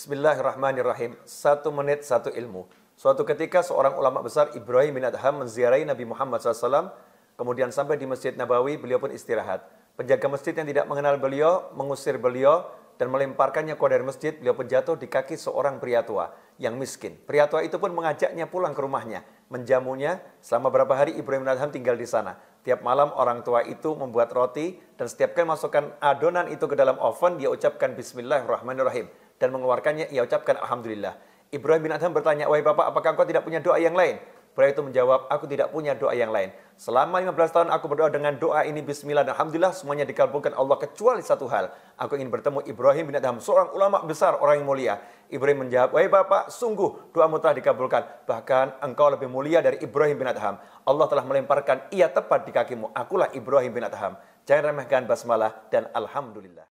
Bismillahirrahmanirrahim. Satu menit, satu ilmu. Suatu ketika seorang ulama besar Ibrahim bin Adham menziarahi Nabi Muhammad SAW, kemudian sampai di Masjid Nabawi, beliau pun istirahat. Penjaga masjid yang tidak mengenal beliau, mengusir beliau, dan melemparkannya ke dari masjid, beliau pun jatuh di kaki seorang pria tua yang miskin. Pria tua itu pun mengajaknya pulang ke rumahnya, menjamunya selama beberapa hari Ibrahim bin Adham tinggal di sana. Tiap malam orang tua itu membuat roti dan setiap kali masukkan adonan itu ke dalam oven, dia ucapkan Bismillahirrahmanirrahim. Dan mengeluarkannya, ia ucapkan Alhamdulillah. Ibrahim bin Adham bertanya, Wahai Bapak, apakah engkau tidak punya doa yang lain? Ibrahim itu menjawab, aku tidak punya doa yang lain. Selama 15 tahun aku berdoa dengan doa ini Bismillah dan Alhamdulillah semuanya dikabulkan Allah kecuali satu hal. Aku ingin bertemu Ibrahim bin Adham, seorang ulama besar, orang yang mulia. Ibrahim menjawab, Wahai Bapak, sungguh doamu telah dikabulkan. Bahkan engkau lebih mulia dari Ibrahim bin Adham. Allah telah melemparkan ia tepat di kakimu. Akulah Ibrahim bin Adham. Jangan remehkan basmalah dan Alhamdulillah.